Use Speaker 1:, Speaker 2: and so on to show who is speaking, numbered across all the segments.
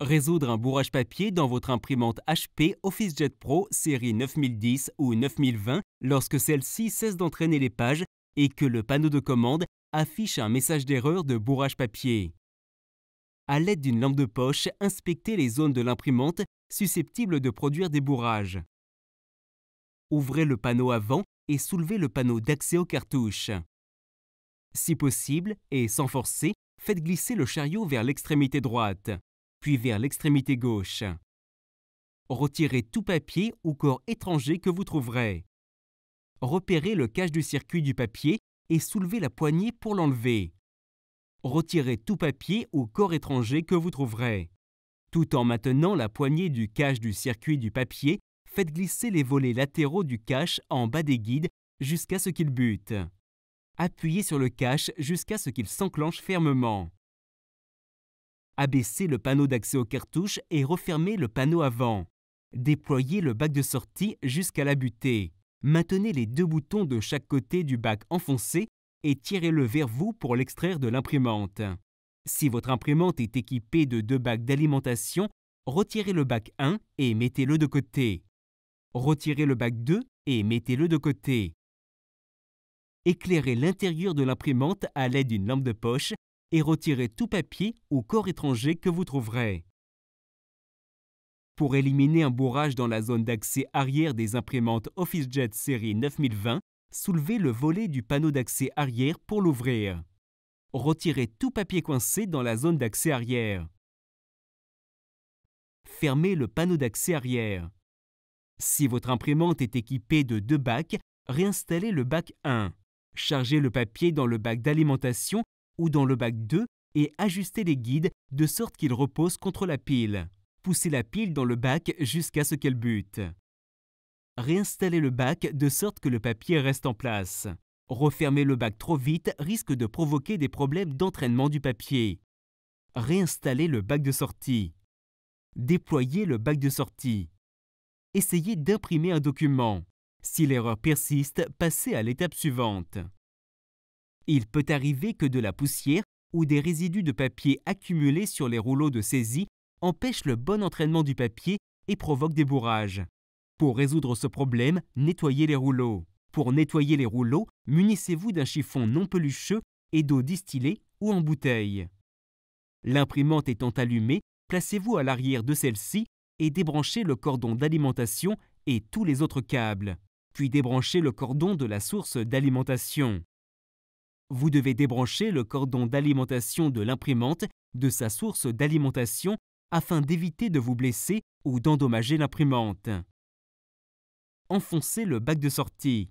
Speaker 1: Résoudre un bourrage papier dans votre imprimante HP OfficeJet Pro série 9010 ou 9020 lorsque celle-ci cesse d'entraîner les pages et que le panneau de commande affiche un message d'erreur de bourrage papier. À l'aide d'une lampe de poche, inspectez les zones de l'imprimante susceptibles de produire des bourrages. Ouvrez le panneau avant et soulevez le panneau d'accès aux cartouches. Si possible, et sans forcer, faites glisser le chariot vers l'extrémité droite puis vers l'extrémité gauche. Retirez tout papier ou corps étranger que vous trouverez. Repérez le cache du circuit du papier et soulevez la poignée pour l'enlever. Retirez tout papier ou corps étranger que vous trouverez. Tout en maintenant la poignée du cache du circuit du papier, faites glisser les volets latéraux du cache en bas des guides jusqu'à ce qu'il bute. Appuyez sur le cache jusqu'à ce qu'il s'enclenche fermement. Abaissez le panneau d'accès aux cartouches et refermez le panneau avant. Déployez le bac de sortie jusqu'à la butée. Maintenez les deux boutons de chaque côté du bac enfoncé et tirez-le vers vous pour l'extraire de l'imprimante. Si votre imprimante est équipée de deux bacs d'alimentation, retirez le bac 1 et mettez-le de côté. Retirez le bac 2 et mettez-le de côté. Éclairez l'intérieur de l'imprimante à l'aide d'une lampe de poche et retirez tout papier ou corps étranger que vous trouverez. Pour éliminer un bourrage dans la zone d'accès arrière des imprimantes OfficeJet série 9020, soulevez le volet du panneau d'accès arrière pour l'ouvrir. Retirez tout papier coincé dans la zone d'accès arrière. Fermez le panneau d'accès arrière. Si votre imprimante est équipée de deux bacs, réinstallez le bac 1. Chargez le papier dans le bac d'alimentation ou dans le bac 2 et ajuster les guides de sorte qu'ils reposent contre la pile. Poussez la pile dans le bac jusqu'à ce qu'elle bute. Réinstallez le bac de sorte que le papier reste en place. Refermer le bac trop vite risque de provoquer des problèmes d'entraînement du papier. Réinstallez le bac de sortie. Déployez le bac de sortie. Essayez d'imprimer un document. Si l'erreur persiste, passez à l'étape suivante. Il peut arriver que de la poussière ou des résidus de papier accumulés sur les rouleaux de saisie empêchent le bon entraînement du papier et provoquent des bourrages. Pour résoudre ce problème, nettoyez les rouleaux. Pour nettoyer les rouleaux, munissez-vous d'un chiffon non pelucheux et d'eau distillée ou en bouteille. L'imprimante étant allumée, placez-vous à l'arrière de celle-ci et débranchez le cordon d'alimentation et tous les autres câbles, puis débranchez le cordon de la source d'alimentation. Vous devez débrancher le cordon d'alimentation de l'imprimante de sa source d'alimentation afin d'éviter de vous blesser ou d'endommager l'imprimante. Enfoncez le bac de sortie.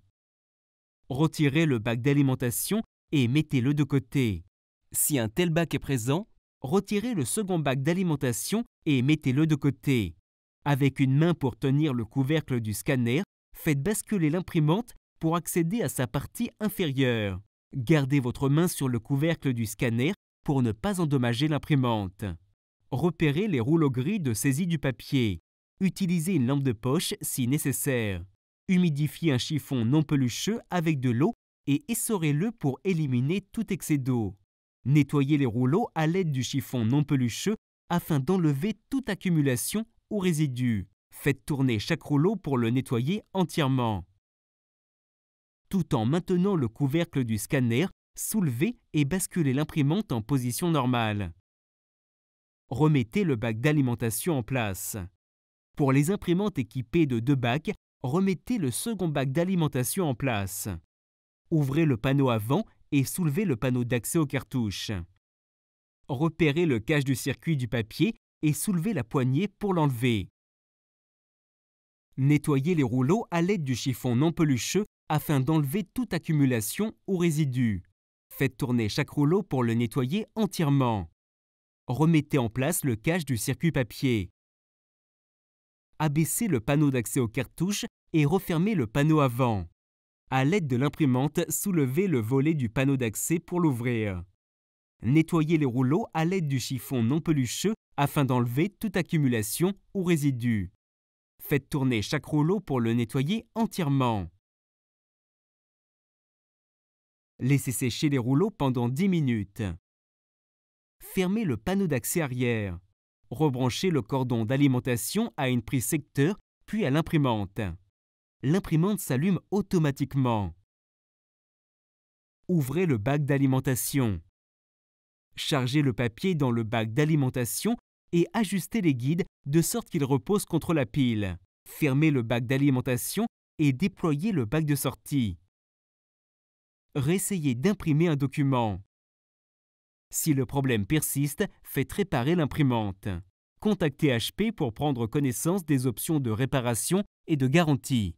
Speaker 1: Retirez le bac d'alimentation et mettez-le de côté. Si un tel bac est présent, retirez le second bac d'alimentation et mettez-le de côté. Avec une main pour tenir le couvercle du scanner, faites basculer l'imprimante pour accéder à sa partie inférieure. Gardez votre main sur le couvercle du scanner pour ne pas endommager l'imprimante. Repérez les rouleaux gris de saisie du papier. Utilisez une lampe de poche si nécessaire. Humidifiez un chiffon non pelucheux avec de l'eau et essorez-le pour éliminer tout excès d'eau. Nettoyez les rouleaux à l'aide du chiffon non pelucheux afin d'enlever toute accumulation ou résidu. Faites tourner chaque rouleau pour le nettoyer entièrement tout en maintenant le couvercle du scanner, soulevez et basculez l'imprimante en position normale. Remettez le bac d'alimentation en place. Pour les imprimantes équipées de deux bacs, remettez le second bac d'alimentation en place. Ouvrez le panneau avant et soulevez le panneau d'accès aux cartouches. Repérez le cache du circuit du papier et soulevez la poignée pour l'enlever. Nettoyez les rouleaux à l'aide du chiffon non pelucheux afin d'enlever toute accumulation ou résidu. Faites tourner chaque rouleau pour le nettoyer entièrement. Remettez en place le cache du circuit papier. Abaissez le panneau d'accès aux cartouches et refermez le panneau avant. À l'aide de l'imprimante, soulevez le volet du panneau d'accès pour l'ouvrir. Nettoyez les rouleaux à l'aide du chiffon non pelucheux afin d'enlever toute accumulation ou résidu. Faites tourner chaque rouleau pour le nettoyer entièrement. Laissez sécher les rouleaux pendant 10 minutes. Fermez le panneau d'accès arrière. Rebranchez le cordon d'alimentation à une prise secteur puis à l'imprimante. L'imprimante s'allume automatiquement. Ouvrez le bac d'alimentation. Chargez le papier dans le bac d'alimentation et ajustez les guides de sorte qu'ils reposent contre la pile. Fermez le bac d'alimentation et déployez le bac de sortie. Réessayez d'imprimer un document. Si le problème persiste, faites réparer l'imprimante. Contactez HP pour prendre connaissance des options de réparation et de garantie.